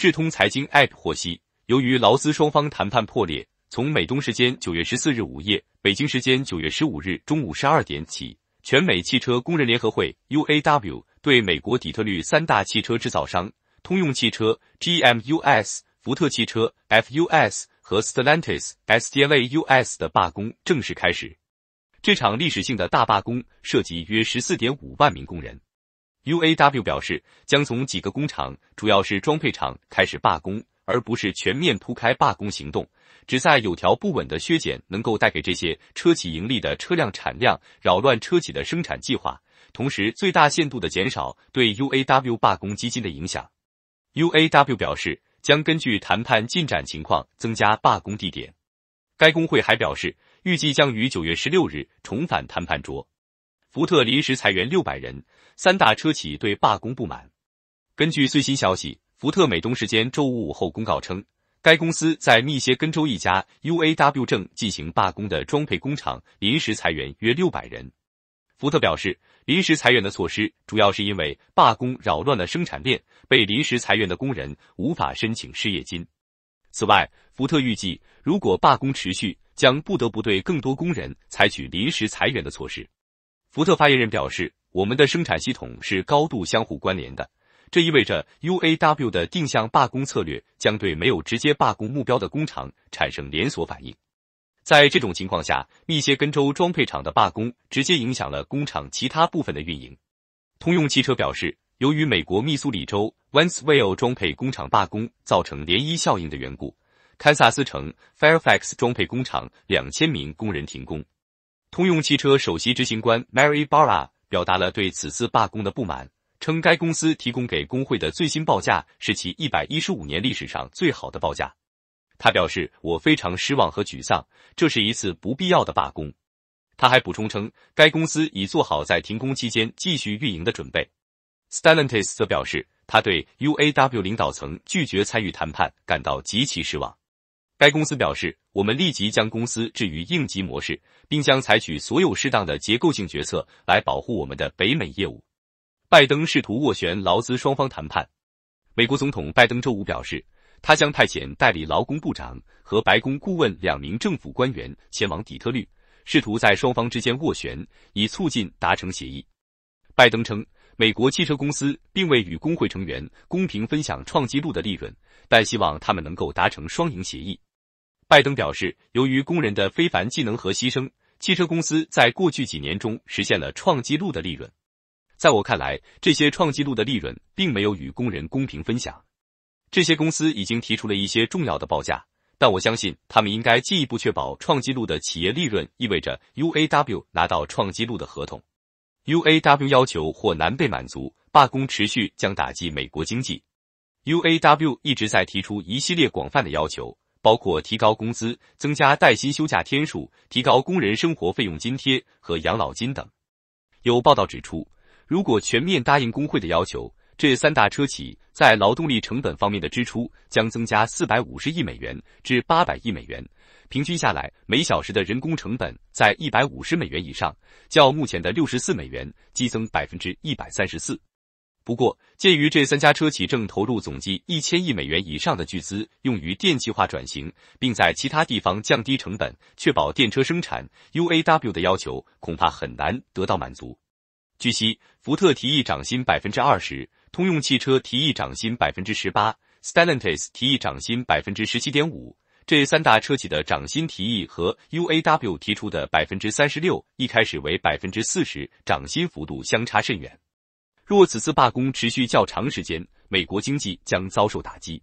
智通财经 App 获悉，由于劳资双方谈判破裂，从美东时间九月十四日午夜，北京时间九月十五日中午十二点起，全美汽车工人联合会 UAW 对美国底特律三大汽车制造商通用汽车 GMUS、福特汽车 FUS 和 Stellantis s d a u s 的罢工正式开始。这场历史性的大罢工涉及约十四点五万名工人。UAW 表示，将从几个工厂，主要是装配厂开始罢工，而不是全面铺开罢工行动，旨在有条不紊的削减能够带给这些车企盈利的车辆产量，扰乱车企的生产计划，同时最大限度的减少对 UAW 罢工基金的影响。UAW 表示，将根据谈判进展情况增加罢工地点。该工会还表示，预计将于九月十六日重返谈判桌。福特临时裁员六百人，三大车企对罢工不满。根据最新消息，福特美东时间周五午后公告称，该公司在密歇根州一家 UAW 正进行罢工的装配工厂临时裁员约六百人。福特表示，临时裁员的措施主要是因为罢工扰乱了生产链，被临时裁员的工人无法申请失业金。此外，福特预计，如果罢工持续，将不得不对更多工人采取临时裁员的措施。福特发言人表示，我们的生产系统是高度相互关联的，这意味着 UAW 的定向罢工策略将对没有直接罢工目标的工厂产生连锁反应。在这种情况下，密歇根州装配厂的罢工直接影响了工厂其他部分的运营。通用汽车表示，由于美国密苏里州 Vanceville 装配工厂罢工造成涟漪效应的缘故，堪萨斯城 Fairfax 装配工厂两千名工人停工。通用汽车首席执行官 Mary Barra 表达了对此次罢工的不满，称该公司提供给工会的最新报价是其115年历史上最好的报价。他表示：“我非常失望和沮丧，这是一次不必要的罢工。”他还补充称，该公司已做好在停工期间继续运营的准备。Stellantis 则表示，他对 UAW 领导层拒绝参与谈判感到极其失望。该公司表示，我们立即将公司置于应急模式，并将采取所有适当的结构性决策来保护我们的北美业务。拜登试图斡旋劳资双方谈判。美国总统拜登周五表示，他将派遣代理劳工部长和白宫顾问两名政府官员前往底特律，试图在双方之间斡旋，以促进达成协议。拜登称，美国汽车公司并未与工会成员公平分享创纪录的利润，但希望他们能够达成双赢协议。拜登表示，由于工人的非凡技能和牺牲，汽车公司在过去几年中实现了创纪录的利润。在我看来，这些创纪录的利润并没有与工人公平分享。这些公司已经提出了一些重要的报价，但我相信他们应该进一步确保创纪录的企业利润意味着 UAW 拿到创纪录的合同。UAW 要求或难被满足，罢工持续将打击美国经济。UAW 一直在提出一系列广泛的要求。包括提高工资、增加带薪休假天数、提高工人生活费用津贴和养老金等。有报道指出，如果全面答应工会的要求，这三大车企在劳动力成本方面的支出将增加四百五十亿美元至八百亿美元，平均下来每小时的人工成本在一百五十美元以上，较目前的六十四美元激增百分之一百三十四。不过，鉴于这三家车企正投入总计一千亿美元以上的巨资用于电气化转型，并在其他地方降低成本，确保电车生产，UAW 的要求恐怕很难得到满足。据悉，福特提议涨薪百分之二十，通用汽车提议涨薪百分之十八，Stellantis 提议涨薪百分之十七点五。这三大车企的涨薪提议和 UAW 提出的百分之三十六（一开始为百分之四十）涨薪幅度相差甚远。若此次罢工持续较长时间，美国经济将遭受打击。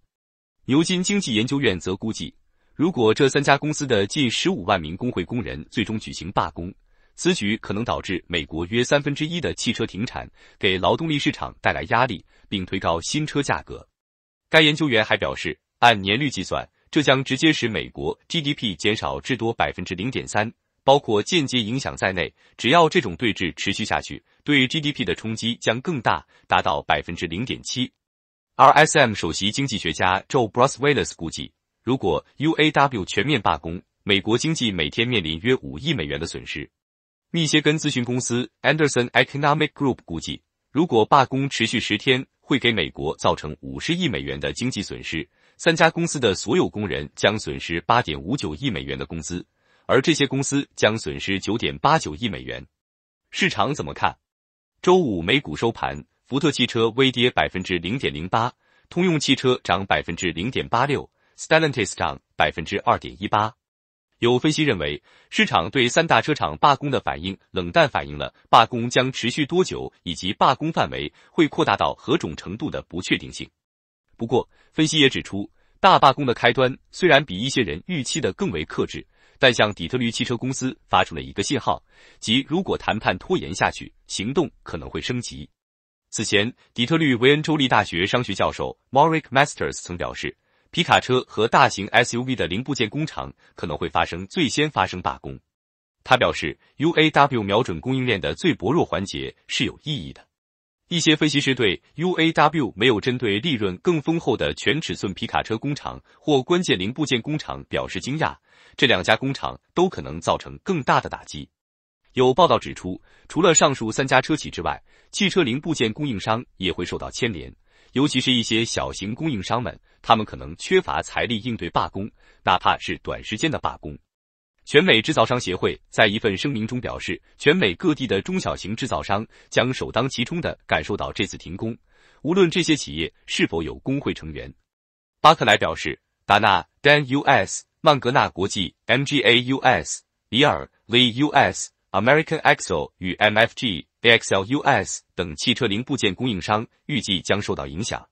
牛津经济研究院则估计，如果这三家公司的近十五万名工会工人最终举行罢工，此举可能导致美国约三分之一的汽车停产，给劳动力市场带来压力，并推高新车价格。该研究员还表示，按年率计算，这将直接使美国 GDP 减少至多百分之零点三。包括间接影响在内，只要这种对峙持续下去，对 GDP 的冲击将更大，达到百分之零点七。RSM 首席经济学家 Joe b r a s w e l l i s 估计，如果 UAW 全面罢工，美国经济每天面临约五亿美元的损失。密歇根咨询公司 Anderson Economic Group 估计，如果罢工持续十天，会给美国造成五十亿美元的经济损失，三家公司的所有工人将损失八点五九亿美元的工资。而这些公司将损失九点八九亿美元。市场怎么看？周五美股收盘，福特汽车微跌百分之零点零八，通用汽车涨百分之零点八六，Stellantis 涨百分之二点一八。有分析认为，市场对三大车厂罢工的反应冷淡，反映了罢工将持续多久以及罢工范围会扩大到何种程度的不确定性。不过，分析也指出，大罢工的开端虽然比一些人预期的更为克制。但向底特律汽车公司发出了一个信号，即如果谈判拖延下去，行动可能会升级。此前，底特律维恩州立大学商学教授 m a u r i Masters 曾表示，皮卡车和大型 SUV 的零部件工厂可能会发生最先发生罢工。他表示，UAW 瞄准供应链的最薄弱环节是有意义的。一些分析师对 UAW 没有针对利润更丰厚的全尺寸皮卡车工厂或关键零部件工厂表示惊讶，这两家工厂都可能造成更大的打击。有报道指出，除了上述三家车企之外，汽车零部件供应商也会受到牵连，尤其是一些小型供应商们，他们可能缺乏财力应对罢工，哪怕是短时间的罢工。全美制造商协会在一份声明中表示，全美各地的中小型制造商将首当其冲的感受到这次停工，无论这些企业是否有工会成员。巴克莱表示，达纳 Dan U.S.、曼格纳国际 MGA U.S.、比尔 V U.S.、American Axle 与 MFG Axle U.S. 等汽车零部件供应商预计将受到影响。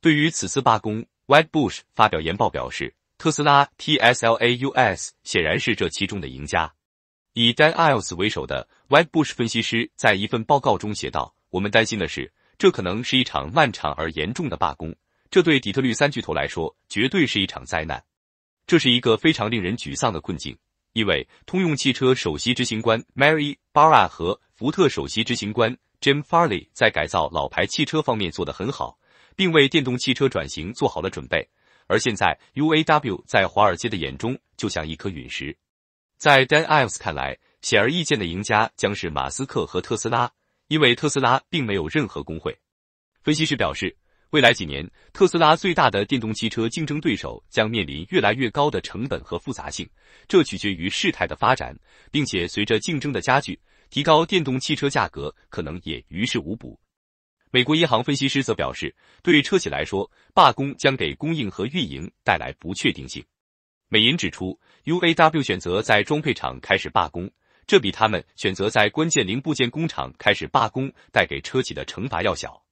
对于此次罢工 w h i t e b u s h 发表研报表示。特斯拉 (TSLA.US) 显然是这其中的赢家。以 Daniels 为首的 w h i t e b u s h 分析师在一份报告中写道：“我们担心的是，这可能是一场漫长而严重的罢工，这对底特律三巨头来说绝对是一场灾难。这是一个非常令人沮丧的困境，因为通用汽车首席执行官 Mary Barra 和福特首席执行官 Jim Farley 在改造老牌汽车方面做得很好，并为电动汽车转型做好了准备。”而现在，UAW 在华尔街的眼中就像一颗陨石。在 Dan Ives 看来，显而易见的赢家将是马斯克和特斯拉，因为特斯拉并没有任何工会。分析师表示，未来几年，特斯拉最大的电动汽车竞争对手将面临越来越高的成本和复杂性。这取决于事态的发展，并且随着竞争的加剧，提高电动汽车价格可能也于事无补。美国银行分析师则表示，对车企来说，罢工将给供应和运营带来不确定性。美银指出，UAW 选择在装配厂开始罢工，这比他们选择在关键零部件工厂开始罢工带给车企的惩罚要小。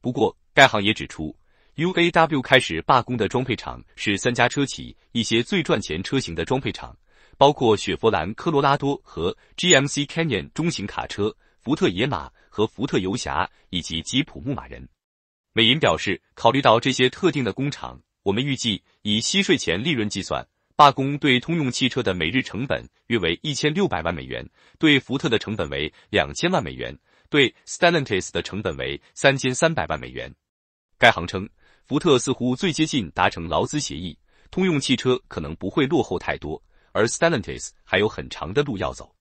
不过，该行也指出，UAW 开始罢工的装配厂是三家车企一些最赚钱车型的装配厂，包括雪佛兰科罗拉多和 GMC Canyon 中型卡车。福特野马和福特游侠以及吉普牧马人，美银表示，考虑到这些特定的工厂，我们预计以息税前利润计算，罢工对通用汽车的每日成本约为一千六百万美元，对福特的成本为两千万美元，对 Stellantis 的成本为三千三百万美元。该行称，福特似乎最接近达成劳资协议，通用汽车可能不会落后太多，而 Stellantis 还有很长的路要走。